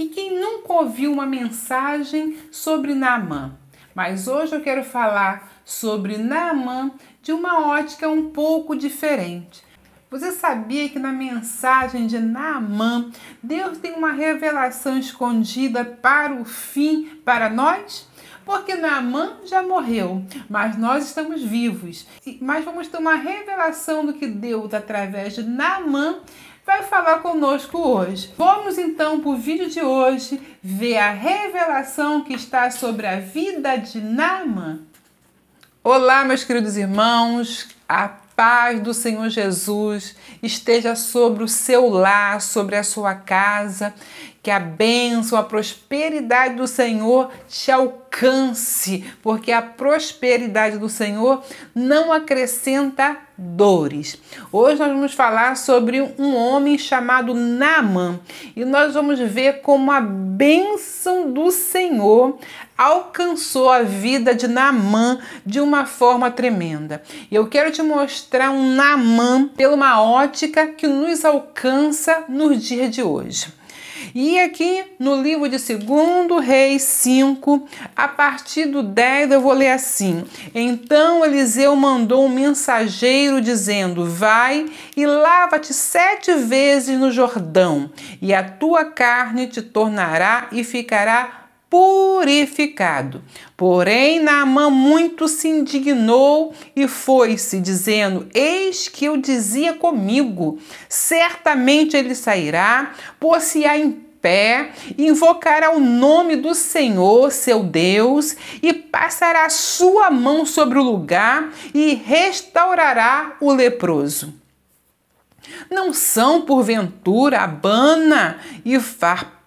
E quem nunca ouviu uma mensagem sobre Naamã? Mas hoje eu quero falar sobre Naamã de uma ótica um pouco diferente. Você sabia que na mensagem de Naamã, Deus tem uma revelação escondida para o fim para nós? Porque Naamã já morreu, mas nós estamos vivos. Mas vamos ter uma revelação do que Deus, através de Naamã, vai falar conosco hoje. Vamos então para o vídeo de hoje ver a revelação que está sobre a vida de Naaman. Olá, meus queridos irmãos, a paz do Senhor Jesus esteja sobre o seu lar, sobre a sua casa que a bênção, a prosperidade do Senhor te alcance, porque a prosperidade do Senhor não acrescenta dores. Hoje nós vamos falar sobre um homem chamado Naamã e nós vamos ver como a bênção do Senhor alcançou a vida de Naamã de uma forma tremenda. E eu quero te mostrar um Naamã pela uma ótica que nos alcança nos dias de hoje. E aqui no livro de 2 Reis 5, a partir do 10, eu vou ler assim: Então Eliseu mandou um mensageiro dizendo: Vai e lava-te sete vezes no Jordão, e a tua carne te tornará e ficará purificado. Porém, Naamã muito se indignou e foi-se, dizendo: Eis que eu dizia comigo: certamente ele sairá, pôs se á em pé, invocará o nome do Senhor, seu Deus, e passará sua mão sobre o lugar e restaurará o leproso. Não são, porventura, Abana e Farpa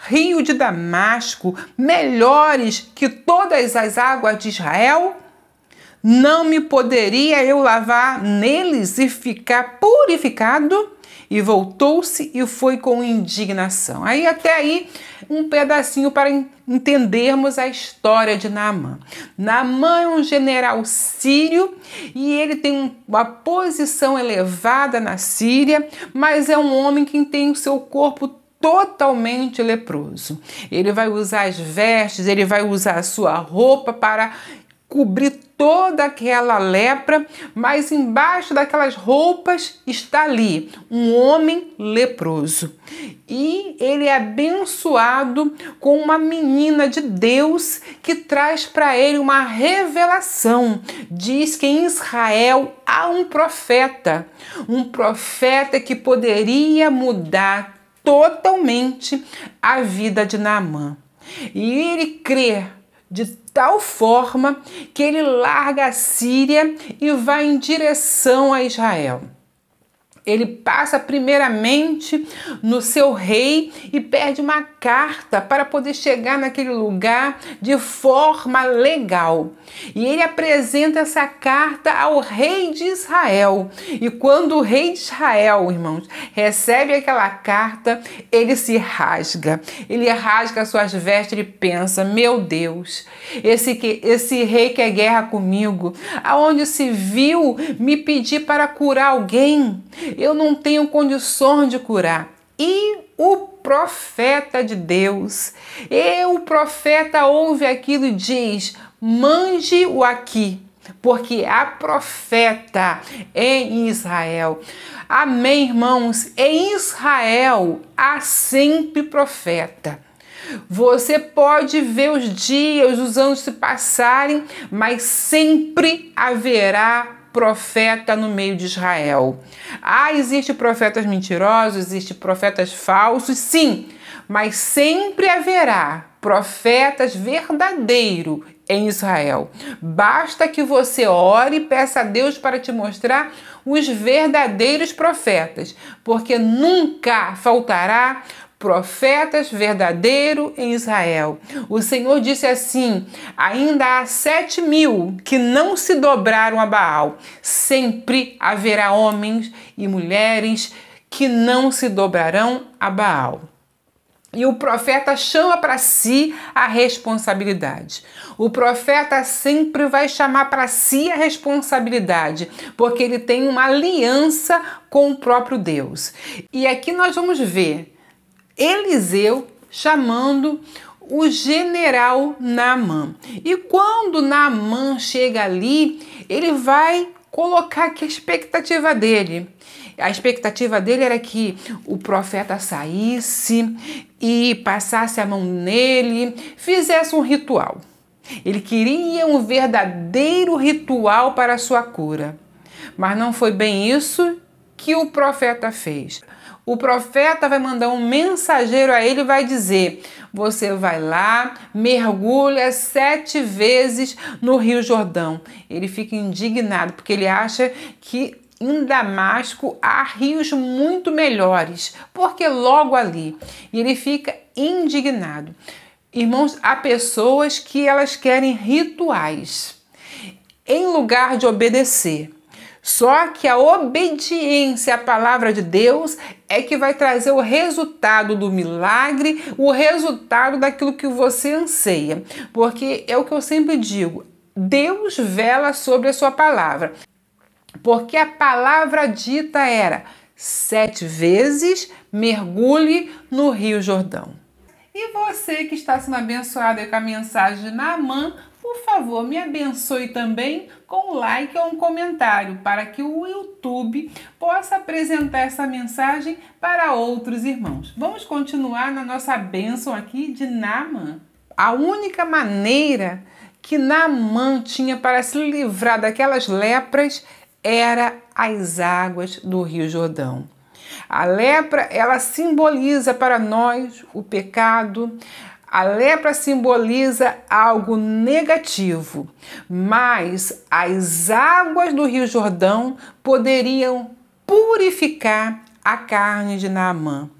Rio de Damasco, melhores que todas as águas de Israel? Não me poderia eu lavar neles e ficar purificado? E voltou-se e foi com indignação. Aí até aí um pedacinho para entendermos a história de Naamã. Naamã é um general sírio e ele tem uma posição elevada na Síria, mas é um homem que tem o seu corpo totalmente leproso. Ele vai usar as vestes, ele vai usar a sua roupa para cobrir toda aquela lepra, mas embaixo daquelas roupas está ali um homem leproso. E ele é abençoado com uma menina de Deus que traz para ele uma revelação. Diz que em Israel há um profeta, um profeta que poderia mudar totalmente a vida de Naamã. E ele crê de tal forma que ele larga a Síria e vai em direção a Israel. Ele passa primeiramente no seu rei e pede uma carta para poder chegar naquele lugar de forma legal. E ele apresenta essa carta ao rei de Israel. E quando o rei de Israel, irmãos, recebe aquela carta, ele se rasga. Ele rasga suas vestes e pensa: "Meu Deus, esse que esse rei quer guerra comigo, aonde se viu me pedir para curar alguém?" eu não tenho condições de curar. E o profeta de Deus, e o profeta ouve aquilo e diz: mande-o aqui, porque há profeta em Israel. Amém, irmãos? Em Israel há sempre profeta. Você pode ver os dias, os anos se passarem, mas sempre haverá profeta no meio de Israel. Ah, existe profetas mentirosos, existe profetas falsos, sim, mas sempre haverá profetas verdadeiro em Israel. Basta que você ore e peça a Deus para te mostrar os verdadeiros profetas, porque nunca faltará profetas verdadeiro em Israel. O Senhor disse assim: ainda há sete mil que não se dobraram a Baal. Sempre haverá homens e mulheres que não se dobrarão a Baal. E o profeta chama para si a responsabilidade. O profeta sempre vai chamar para si a responsabilidade, porque ele tem uma aliança com o próprio Deus. E aqui nós vamos ver Eliseu chamando o general Naamã. E quando Naamã chega ali, ele vai colocar que a expectativa dele. A expectativa dele era que o profeta saísse e passasse a mão nele, fizesse um ritual. Ele queria um verdadeiro ritual para a sua cura. Mas não foi bem isso que o profeta fez o profeta vai mandar um mensageiro a ele e vai dizer: Você vai lá, mergulha sete vezes no Rio Jordão. Ele fica indignado porque ele acha que em Damasco há rios muito melhores, porque logo ali. E ele fica indignado. Irmãos, há pessoas que elas querem rituais em lugar de obedecer. Só que a obediência à palavra de Deus é que vai trazer o resultado do milagre, o resultado daquilo que você anseia. Porque é o que eu sempre digo: Deus vela sobre a sua palavra. Porque a palavra dita era: sete vezes mergulhe no Rio Jordão. E você que está sendo abençoado com a mensagem na mão, por favor, me abençoe também com um like ou um comentário para que o YouTube possa apresentar essa mensagem para outros irmãos. Vamos continuar na nossa bênção aqui de Naamã. A única maneira que Naamã tinha para se livrar daquelas lepras era as águas do Rio Jordão. A lepra, ela simboliza para nós o pecado, a lepra simboliza algo negativo, mas as águas do Rio Jordão poderiam purificar a carne de Naamã.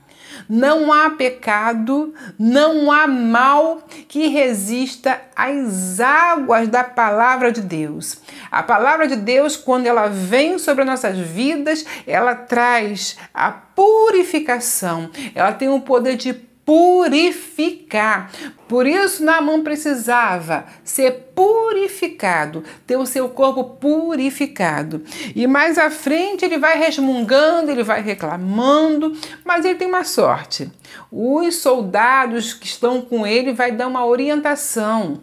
Não há pecado, não há mal que resista às águas da palavra de Deus. A palavra de Deus, quando ela vem sobre nossas vidas, ela traz a purificação, ela tem o poder de purificar. Por isso, mão precisava ser purificado, ter o seu corpo purificado. E mais à frente ele vai resmungando, ele vai reclamando, mas ele tem uma sorte. Os soldados que estão com ele vai dar uma orientação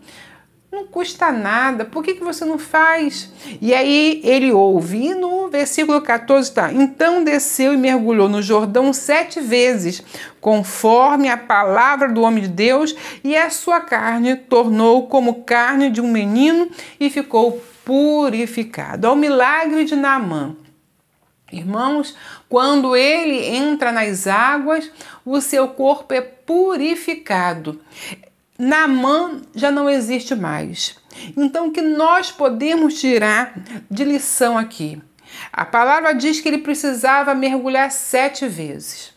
não custa nada, por que, que você não faz? E aí ele ouve, e no versículo 14 está: Então desceu e mergulhou no Jordão sete vezes, conforme a palavra do homem de Deus, e a sua carne tornou como carne de um menino e ficou purificado. Ao milagre de Naamã. Irmãos, quando ele entra nas águas, o seu corpo é purificado mão já não existe mais. Então, o que nós podemos tirar de lição aqui? A palavra diz que ele precisava mergulhar sete vezes.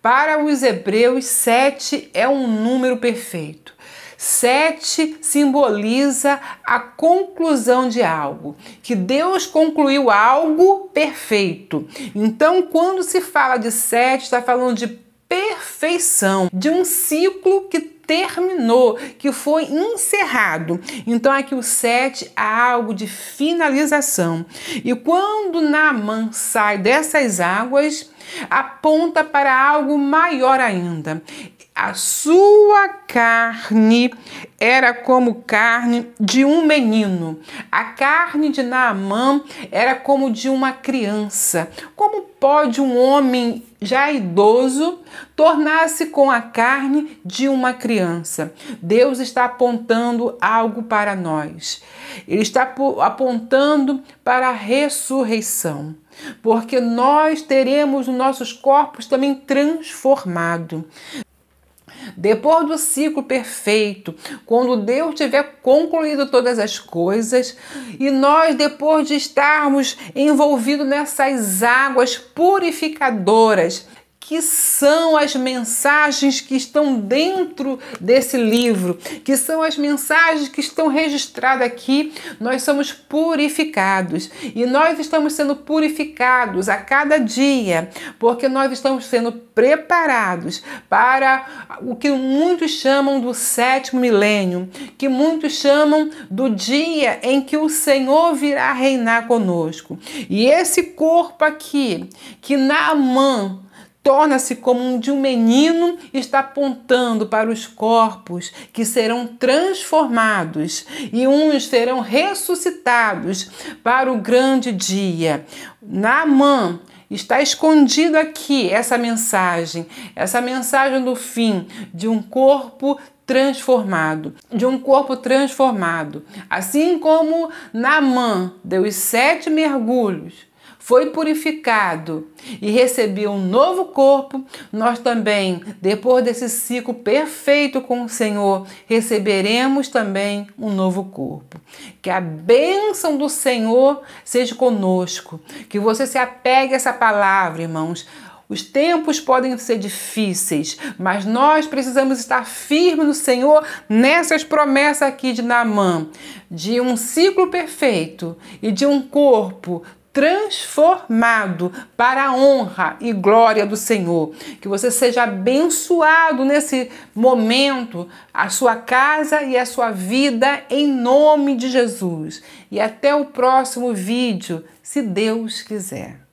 Para os hebreus, sete é um número perfeito. Sete simboliza a conclusão de algo, que Deus concluiu algo perfeito. Então, quando se fala de sete, está falando de perfeição, de um ciclo que terminou, que foi encerrado. Então aqui o 7 há algo de finalização. E quando Naamã sai dessas águas, aponta para algo maior ainda. A sua carne era como carne de um menino. A carne de Naamã era como de uma criança. Como pode um homem já idoso tornar-se com a carne de uma criança? Deus está apontando algo para nós. Ele está apontando para a ressurreição porque nós teremos os nossos corpos também transformados. Depois do ciclo perfeito, quando Deus tiver concluído todas as coisas e nós, depois de estarmos envolvidos nessas águas purificadoras, que são as mensagens que estão dentro desse livro, que são as mensagens que estão registradas aqui. Nós somos purificados e nós estamos sendo purificados a cada dia, porque nós estamos sendo preparados para o que muitos chamam do sétimo milênio, que muitos chamam do dia em que o Senhor virá reinar conosco. E esse corpo aqui, que na mão torna-se como um de um menino está apontando para os corpos que serão transformados e uns serão ressuscitados para o grande dia. Na mão está escondido aqui essa mensagem, essa mensagem do fim de um corpo transformado, de um corpo transformado. Assim como Naamã deu os sete mergulhos foi purificado e recebeu um novo corpo, nós também, depois desse ciclo perfeito com o Senhor, receberemos também um novo corpo. Que a bênção do Senhor seja conosco, que você se apegue a essa palavra, irmãos. Os tempos podem ser difíceis, mas nós precisamos estar firmes no Senhor nessas promessas aqui de Naamã, de um ciclo perfeito e de um corpo transformado para a honra e glória do Senhor. Que você seja abençoado nesse momento, a sua casa e a sua vida, em nome de Jesus. E até o próximo vídeo, se Deus quiser.